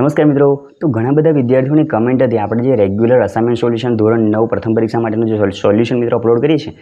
નમસ્કાર મિત્રો તો ઘણા બધા વિદ્યાર્થીઓની કમેન્ટ હતી આપણે જે રેગ્યુલર અસાઇનમેન્ટ સોલ્યુશન ધોરણ નવ પ્રથમ પરીક્ષા માટેનું જે સોલ્યુશન મિત્રો અપલોડ કરીએ છીએ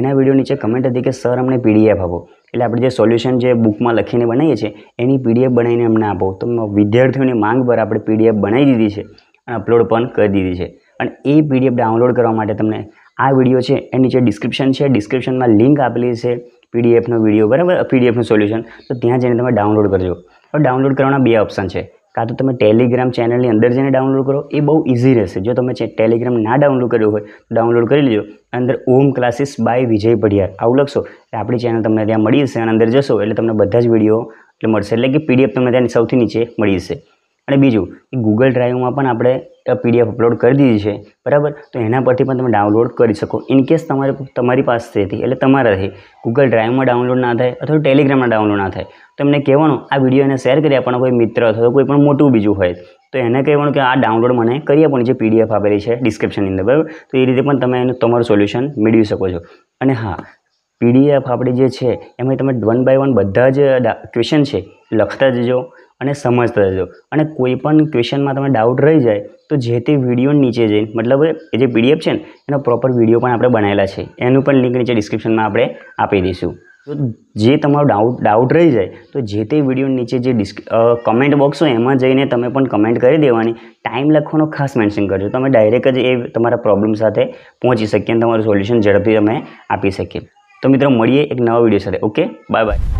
એના વિડીયો નીચે કમેન્ટ હતી કે સર અમને પીડીએફ આપો એટલે આપણે જે સોલ્યુશન જે બુકમાં લખીને બનાવીએ છીએ એની પીડીએફ બનાવીને અમને આપો તો વિદ્યાર્થીઓની માંગ પર આપણે પીડીએફ બનાવી દીધી છે અને અપલોડ પણ કરી દીધી છે અને એ પીડીએફ ડાઉનલોડ કરવા માટે તમને આ વિડીયો છે એ નીચે ડિસ્ક્રિપ્શન છે ડિસ્ક્રિપ્શનમાં લિંક આપેલી છે પીડીએફનો વિડીયો બરાબર પીડીએફનું સોલ્યુશન તો ત્યાં જઈને તમે ડાઉનલોડ કરજો હવે ડાઉનલોડ કરવાના બે ઓપ્શન છે કાં તો તમે ટેલિગ્રામ ચેનલની અંદર જઈને ડાઉનલોડ કરો એ બહુ ઇઝી રહેશે જો તમે ટેલિગ્રામ ના ડાઉનલોડ કર્યો હોય તો ડાઉનલોડ કરી લેજો અંદર ઓમ ક્લાસીસ બાય વિજય પઢિયાર આવું લખશો એટલે આપણી ચેનલ તમને ત્યાં મળી જશે અને અંદર જશો એટલે તમને બધા જ વિડીયો એટલે મળશે એટલે કે પીડીએફ તમને ત્યાંની સૌથી નીચે મળી જશે અને બીજું એ ગૂગલ ડ્રાઈવમાં પણ આપણે પીડીએફ અપલોડ કરી દીધી છે બરાબર તો એના પરથી પણ તમે ડાઉનલોડ કરી શકો ઇનકેસ તમારે તમારી પાસેથી એટલે તમારાથી ગૂગલ ડ્રાઈવમાં ડાઉનલોડ ના થાય અથવા ટેલિગ્રામમાં ડાઉનલોડ ના થાય તો એમને કહેવાનું આ વિડીયોને શેર કરી આપણને કોઈ મિત્ર અથવા કોઈ પણ મોટું બીજું હોય તો એને કહેવાનું કે આ ડાઉનલોડ મને કરી આપવાની જે પીડીએફ આપેલી છે ડિસ્ક્રિપ્શનની અંદર બરાબર તો એ રીતે પણ તમે એનું તમારું સોલ્યુશન મેળવી શકો છો અને હા પીડીએફ આપણે જે છે એમાં તમે વન બાય વન બધા જ ક્વેશ્ચન છે લખતા જજો અને સમજતા રહેજો અને કોઈ પણ ક્વેશ્ચનમાં તમે ડાઉટ રહી જાય તો જે તે વિડીયો નીચે જઈને મતલબ એ જે પીડીએફ છે ને એનો પ્રોપર વિડીયો પણ આપણે બનાવેલા છે એનું પણ લિંક નીચે ડિસ્ક્રિપ્શનમાં આપણે આપી દઈશું તો જે તમારો ડાઉટ ડાઉટ રહી જાય તો જે તે વિડીયો નીચે જે ડિસ્ક કમેન્ટ બોક્સ હોય એમાં જઈને તમે પણ કમેન્ટ કરી દેવાની ટાઈમ લખવાનો ખાસ મેન્શન કરજો તમે ડાયરેક્ટ જ એ તમારા પ્રોબ્લેમ સાથે પહોંચી શકીએ અને તમારું સોલ્યુશન ઝડપથી તમે આપી શકીએ તો મિત્રો મળીએ એક નવા વિડીયો સાથે ઓકે બાય બાય